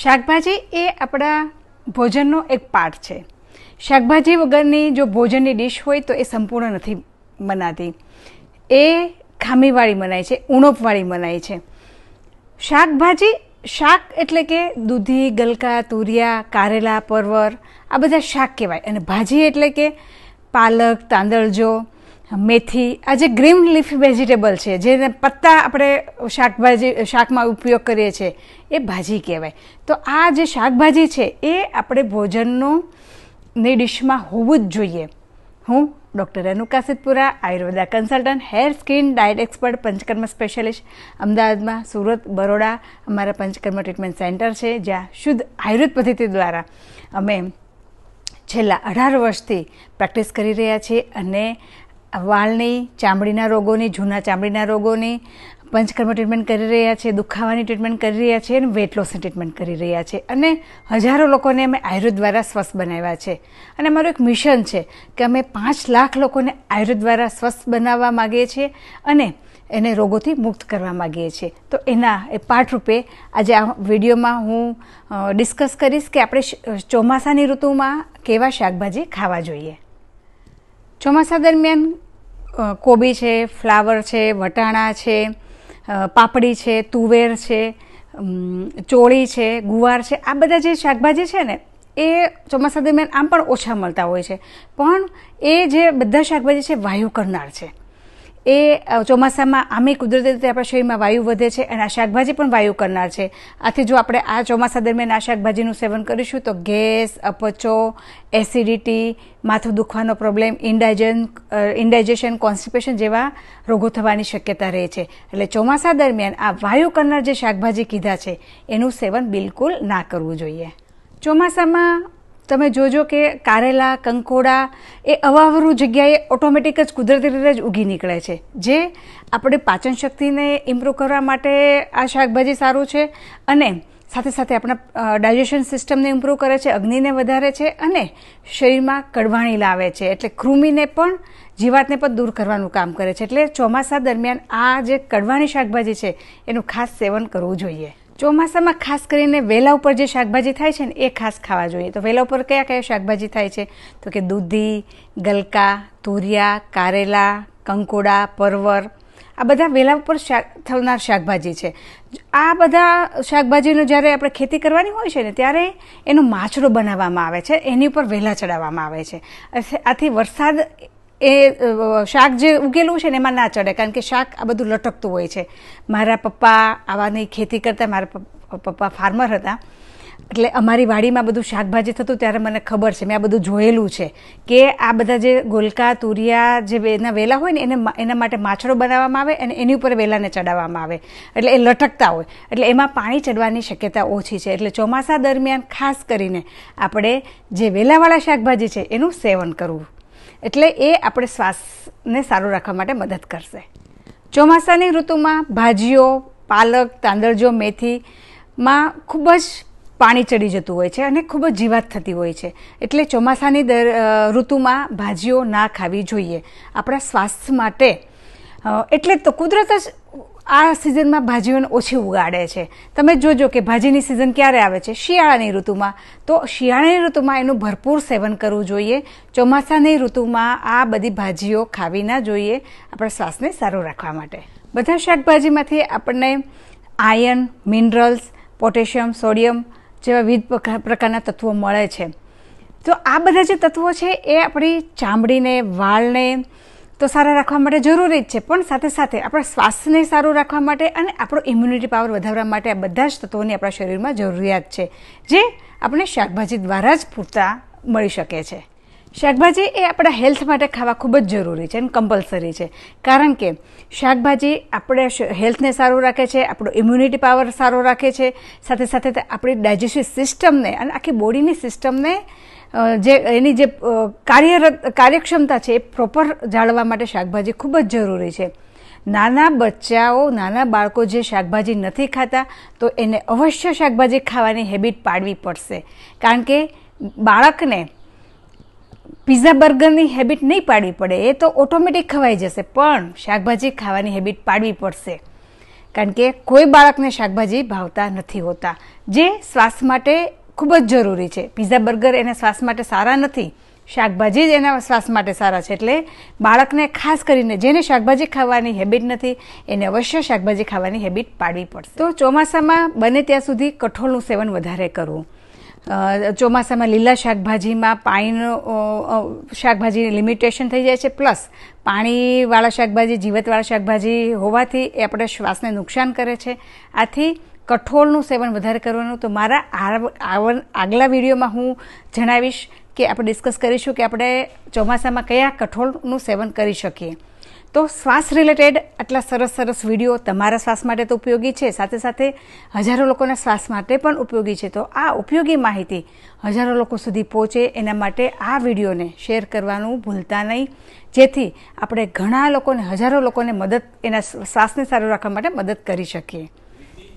શાકભાજી એ આપણા ભોજનનો એક પાર્ટ છે શાકભાજી વગરની જો ભોજનની ડીશ હોય તો એ સંપૂર્ણ નથી બનાતી એ ખામીવાળી મનાય છે ઉણપવાળી મનાય છે શાકભાજી શાક એટલે કે દૂધી ગલકા તુરિયા કારેલા પરવર આ બધા શાક કહેવાય અને ભાજી એટલે કે પાલક તાંદળજો મેથી આ જે ગ્રીન લીફ વેજીટેબલ છે જેને પત્તા આપણે શાકભાજી શાકમાં ઉપયોગ કરીએ છીએ એ ભાજી કહેવાય તો આ જે શાકભાજી છે એ આપણે ભોજનનું ની ડિશમાં હોવું જ જોઈએ હું doctor Anuka Siddhpura Ayurveda consultant hair skin diet expert panchakarma specialist અમદાવાદમાં સુરત બરોડા અમારા પંચકર્મ ટ્રીટમેન્ટ સેન્ટર છે જ્યાં શુદ્ધ આયુર્વેદ પદ્ધતિ દ્વારા અમે છેલ્લા અઢાર વર્ષથી પ્રેક્ટિસ કરી રહ્યા છીએ અને વાળની ચામડીના રોગોની જૂના ચામડીના રોગોની પંચકર્મ ટ્રીટમેન્ટ કરી રહ્યા છે દુખાવાની ટ્રીટમેન્ટ કરી રહ્યા છે અને વેટ લોસની ટ્રીટમેન્ટ કરી રહ્યા છે અને હજારો લોકોને અમે આયુર્વેદ દ્વારા સ્વસ્થ બનાવ્યા છે અને અમારું એક મિશન છે કે અમે પાંચ લાખ લોકોને આયુર્વેદ દ્વારા સ્વસ્થ બનાવવા માગીએ છીએ અને એને રોગોથી મુક્ત કરવા માગીએ છીએ તો એના એ પાઠરૂપે આજે આ વિડીયોમાં હું ડિસ્કસ કરીશ કે આપણે ચોમાસાની ઋતુમાં કેવા શાકભાજી ખાવા જોઈએ ચોમાસા દરમિયાન કોબી છે ફ્લાવર છે વટાણા છે પાપડી છે તુવેર છે ચોળી છે ગુવાર છે આ બધા જે શાકભાજી છે ને એ ચોમાસા દરમિયાન આમ પણ ઓછા મળતા હોય છે પણ એ જે બધા શાકભાજી છે વાયુ કરનાર છે એ ચોમાસામાં આમે કુદરતી રીતે આપણા શરીરમાં વાયુ વધે છે અને આ શાકભાજી પણ વાયુ કરનાર છે આથી જો આપણે આ ચોમાસા દરમિયાન આ શાકભાજીનું સેવન કરીશું તો ગેસ અપચો એસિડિટી માથું દુખવાનો પ્રોબ્લેમ ઇન્ડાઇજન ઇન્ડાઇજેશન કોન્સ્ટિપેશન જેવા રોગો થવાની શક્યતા રહે છે એટલે ચોમાસા દરમિયાન આ વાયુ કરનાર જે શાકભાજી કીધા છે એનું સેવન બિલકુલ ના કરવું જોઈએ ચોમાસામાં તમે જોજો કે કારેલા કંકોડા એ અવાવરું જગ્યાએ ઓટોમેટિક જ કુદરતી રીતે જ ઉગી નીકળે છે જે આપણે પાચન શક્તિને ઇમ્પ્રૂવ કરવા માટે આ શાકભાજી સારું છે અને સાથે સાથે આપણા ડાયજેશન સિસ્ટમને ઇમ્પ્રૂવ કરે છે અગ્નિને વધારે છે અને શરીરમાં કડવાણી લાવે છે એટલે કૃમિને પણ જીવાતને પણ દૂર કરવાનું કામ કરે છે એટલે ચોમાસા દરમિયાન આ જે કડવાણી શાકભાજી છે એનું ખાસ સેવન કરવું જોઈએ ચોમાસામાં ખાસ કરીને વેલા ઉપર જે શાકભાજી થાય છે ને એ ખાસ ખાવા જોઈએ તો વેલા ઉપર કયા કયા શાકભાજી થાય છે તો કે દૂધી ગલકા તુરિયા કારેલા કંકોડા પરવર આ બધા વેલા ઉપર શાક થનાર શાકભાજી છે આ બધા શાકભાજીનો જ્યારે આપણે ખેતી કરવાની હોય છે ને ત્યારે એનો માછડો બનાવવામાં આવે છે એની ઉપર વેલા ચડાવવામાં આવે છે આથી વરસાદ એ શાક જે ઉગેલું છે ને એમાં ના ચડે કારણ કે શાક આ બધું લટકતું હોય છે મારા પપ્પા આવાની ખેતી કરતા મારા પપ્પા ફાર્મર હતા એટલે અમારી વાડીમાં બધું શાકભાજી થતું ત્યારે મને ખબર છે મેં આ બધું જોયેલું છે કે આ બધા જે ગોલકા તુરિયા જે એના વેલા હોય ને એને એના માટે માછડો બનાવવામાં આવે અને એની ઉપર વેલાને ચડાવવામાં આવે એટલે એ લટકતા હોય એટલે એમાં પાણી ચડવાની શક્યતા ઓછી છે એટલે ચોમાસા દરમિયાન ખાસ કરીને આપણે જે વેલાવાળા શાકભાજી છે એનું સેવન કરવું એટલે એ આપણે શ્વાસને સારું રાખવા માટે મદદ કરશે ચોમાસાની ઋતુમાં ભાજીઓ પાલક તાંદરજો મેથીમાં ખૂબ જ પાણી ચડી જતું હોય છે અને ખૂબ જ જીવાત થતી હોય છે એટલે ચોમાસાની દર ઋતુમાં ભાજીઓ ના ખાવી જોઈએ આપણા સ્વાસ્થ્ય માટે એટલે તો કુદરત જ આ સિઝનમાં ભાજીઓને ઓછી ઉગાડે છે તમે જોજો કે ભાજીની સિઝન ક્યારે આવે છે શિયાળાની ઋતુમાં તો શિયાળાની ઋતુમાં એનું ભરપૂર સેવન કરવું જોઈએ ચોમાસાની ઋતુમાં આ બધી ભાજીઓ ખાવી ના જોઈએ આપણા શ્વાસને સારું રાખવા માટે બધા શાકભાજીમાંથી આપણને આયર્ન મિનરલ્સ પોટેશિયમ સોડિયમ જેવા વિવિધ પ્રકારના તત્વો મળે છે તો આ બધા જે તત્વો છે એ આપણી ચામડીને વાળને તો સારા રાખવા માટે જરૂરી જ છે પણ સાથે સાથે આપણા સ્વાસ્થ્યને સારું રાખવા માટે અને આપણો ઇમ્યુનિટી પાવર વધારવા માટે આ બધા જ તત્વોની આપણા શરીરમાં જરૂરિયાત છે જે આપણે શાકભાજી દ્વારા જ પૂરતા મળી શકે છે શાકભાજી એ આપણા હેલ્થ માટે ખાવા ખૂબ જ જરૂરી છે અને કમ્પલસરી છે કારણ કે શાકભાજી આપણે હેલ્થને સારું રાખે છે આપણો ઇમ્યુનિટી પાવર સારો રાખે છે સાથે સાથે આપણી ડાયજેસ્ટિવ સિસ્ટમને અને આખી બોડીની સિસ્ટમને જે એની જે કાર્યરત કાર્યક્ષમતા છે એ પ્રોપર જાળવવા માટે શાકભાજી ખૂબ જ જરૂરી છે નાના બચ્ચાઓ નાના બાળકો જે શાકભાજી નથી ખાતા તો એને અવશ્ય શાકભાજી ખાવાની હેબિટ પાડવી પડશે કારણ કે બાળકને પીઝા બર્ગરની હેબિટ નહીં પાડવી પડે એ તો ઓટોમેટિક ખવાઈ જશે પણ શાકભાજી ખાવાની હેબિટ પાડવી પડશે કારણ કે કોઈ બાળકને શાકભાજી ભાવતા નથી હોતા જે સ્વાસ્થ્ય માટે ખૂબ જ જરૂરી છે પીઝા બર્ગર એના શ્વાસ માટે સારા નથી શાકભાજી જ એના શ્વાસ માટે સારા છે એટલે બાળકને ખાસ કરીને જેને શાકભાજી ખાવાની હેબિટ નથી એને અવશ્ય શાકભાજી ખાવાની હેબિટ પાડવી પડશે તો ચોમાસામાં બને ત્યાં સુધી કઠોળનું સેવન વધારે કરવું ચોમાસામાં લીલા શાકભાજીમાં પાણીનો શાકભાજીની લિમિટેશન થઈ જાય છે પ્લસ પાણીવાળા શાકભાજી જીવતવાળા શાકભાજી હોવાથી એ આપણે શ્વાસને નુકસાન કરે છે આથી કઠોળનું સેવન વધારે કરવાનું તો મારા આગલા વિડીયોમાં હું જણાવીશ કે આપણે ડિસ્કસ કરીશું કે આપણે ચોમાસામાં કયા કઠોળનું સેવન કરી શકીએ તો શ્વાસ રિલેટેડ આટલા સરસ સરસ વિડીયો તમારા શ્વાસ માટે તો ઉપયોગી છે સાથે સાથે હજારો લોકોના શ્વાસ માટે પણ ઉપયોગી છે તો આ ઉપયોગી માહિતી હજારો લોકો સુધી પહોંચે એના માટે આ વિડીયોને શેર કરવાનું ભૂલતા નહીં જેથી આપણે ઘણા લોકોને હજારો લોકોને મદદ એના શ્વાસને સારું રાખવા માટે મદદ કરી શકીએ